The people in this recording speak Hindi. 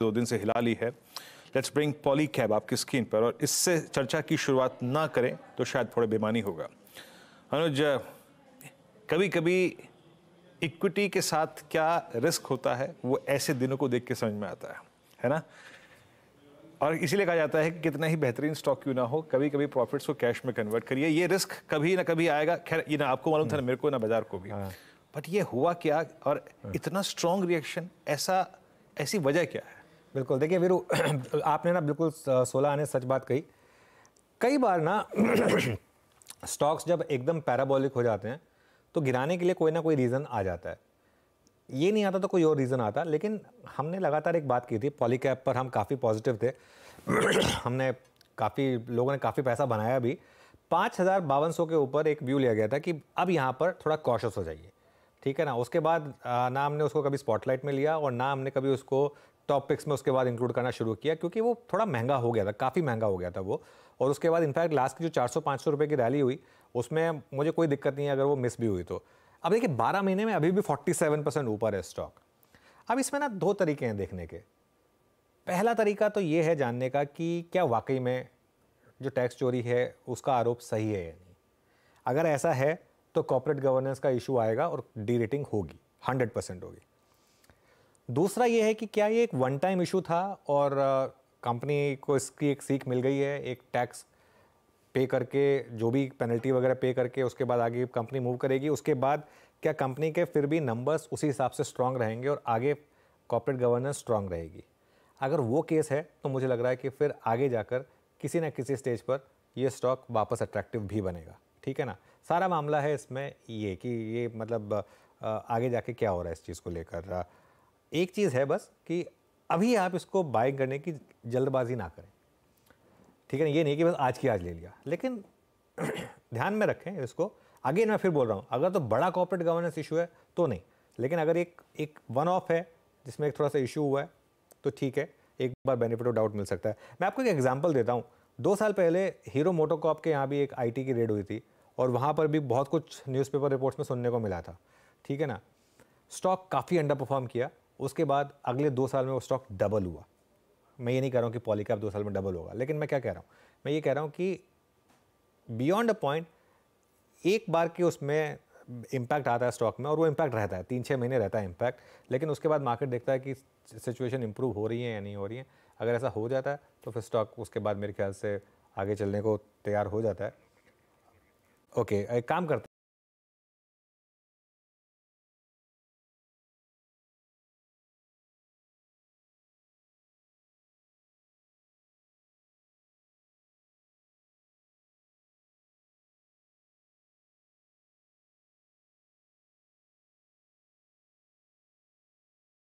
दो दिन से हिला ली है लेट्स ब्रिंग पॉली कैब आपकी स्क्रीन पर और इससे चर्चा की शुरुआत ना करें तो शायद थोड़े बेमानी होगा अनुज कभी कभी इक्विटी के साथ क्या रिस्क होता है वो ऐसे दिनों को देख के समझ में आता है है ना और इसीलिए कहा जाता है कि कितना ही बेहतरीन स्टॉक क्यों ना हो कभी कभी प्रॉफिट्स को कैश में कन्वर्ट करिए ये रिस्क कभी ना कभी आएगा खैर ये ना आपको मालूम था ना मेरे को ना बाजार को भी बट हाँ। ये हुआ क्या और हाँ। इतना स्ट्रॉन्ग रिएक्शन ऐसा ऐसी वजह क्या है बिल्कुल देखिए वीरू आपने ना बिल्कुल सोलह आने सच बात कही कई बार ना स्टॉक्स जब एकदम पैराबॉलिक हो जाते हैं तो गिराने के लिए कोई ना कोई रीज़न आ जाता है ये नहीं आता तो कोई और रीज़न आता लेकिन हमने लगातार एक बात की थी पॉलीकैप पर हम काफ़ी पॉजिटिव थे हमने काफ़ी लोगों ने काफ़ी पैसा बनाया भी पाँच हज़ार बावन सौ के ऊपर एक व्यू लिया गया था कि अब यहाँ पर थोड़ा कॉशस हो जाइए ठीक है ना उसके बाद ना हमने उसको कभी स्पॉटलाइट में लिया और ना हमने कभी उसको टॉप पिक्स में उसके बाद इंक्लूड करना शुरू किया क्योंकि वो थोड़ा महंगा हो गया था काफ़ी महंगा हो गया था वो और उसके बाद इनफैक्ट लास्ट की जो 400 500 रुपए की रैली हुई उसमें मुझे कोई दिक्कत नहीं है अगर वो मिस भी हुई तो अब देखिए बारह महीने में अभी भी फोर्टी परसेंट ऊपर है स्टॉक अब इसमें ना दो तरीके हैं देखने के पहला तरीका तो ये है जानने का कि क्या वाकई में जो टैक्स चोरी है उसका आरोप सही है या नहीं अगर ऐसा है तो कॉपोरेट गवर्नेंस का इशू आएगा और डी रेटिंग होगी हंड्रेड परसेंट होगी दूसरा ये है कि क्या ये एक वन टाइम इशू था और कंपनी को इसकी एक सीख मिल गई है एक टैक्स पे करके जो भी पेनल्टी वगैरह पे करके उसके बाद आगे कंपनी मूव करेगी उसके बाद क्या कंपनी के फिर भी नंबर्स उसी हिसाब से स्ट्रांग रहेंगे और आगे कॉर्पोरेट गवर्नेंस स्ट्रांग रहेगी अगर वो केस है तो मुझे लग रहा है कि फिर आगे जाकर किसी ना किसी स्टेज पर ये स्टॉक वापस अट्रैक्टिव भी बनेगा ठीक है ना सारा मामला है इसमें ये कि ये मतलब आगे जाके क्या हो रहा है इस चीज़ को लेकर एक चीज़ है बस कि अभी आप इसको बाइक करने की जल्दबाजी ना करें ठीक है ये नहीं कि बस आज की आज ले लिया लेकिन ध्यान में रखें इसको अगेन मैं फिर बोल रहा हूँ अगर तो बड़ा कॉपरेट गवर्नेंस इशू है तो नहीं लेकिन अगर एक एक वन ऑफ है जिसमें एक थोड़ा सा इशू हुआ है तो ठीक है एक बार बेनिफिट ऑफ डाउट मिल सकता है मैं आपको एक एग्जाम्पल देता हूँ दो साल पहले हीरो मोटोकॉप के यहाँ भी एक आई की रेड हुई थी और वहाँ पर भी बहुत कुछ न्यूज़पेपर रिपोर्ट्स में सुनने को मिला था ठीक है ना स्टॉक काफ़ी अंडर परफॉर्म किया उसके बाद अगले दो साल में वो स्टॉक डबल हुआ मैं ये नहीं कह रहा हूँ कि पॉलीकैप दो साल में डबल होगा लेकिन मैं क्या कह रहा हूँ मैं ये कह रहा हूँ कि बियॉन्ड अ पॉइंट एक बार के उसमें इम्पैक्ट आता है स्टॉक में और वो इम्पैक्ट रहता है तीन छः महीने रहता है इम्पैक्ट लेकिन उसके बाद मार्केट देखता है कि सिचुएशन इंप्रूव हो रही है या नहीं हो रही है अगर ऐसा हो जाता है तो फिर स्टॉक उसके बाद मेरे ख्याल से आगे चलने को तैयार हो जाता है ओके एक काम करते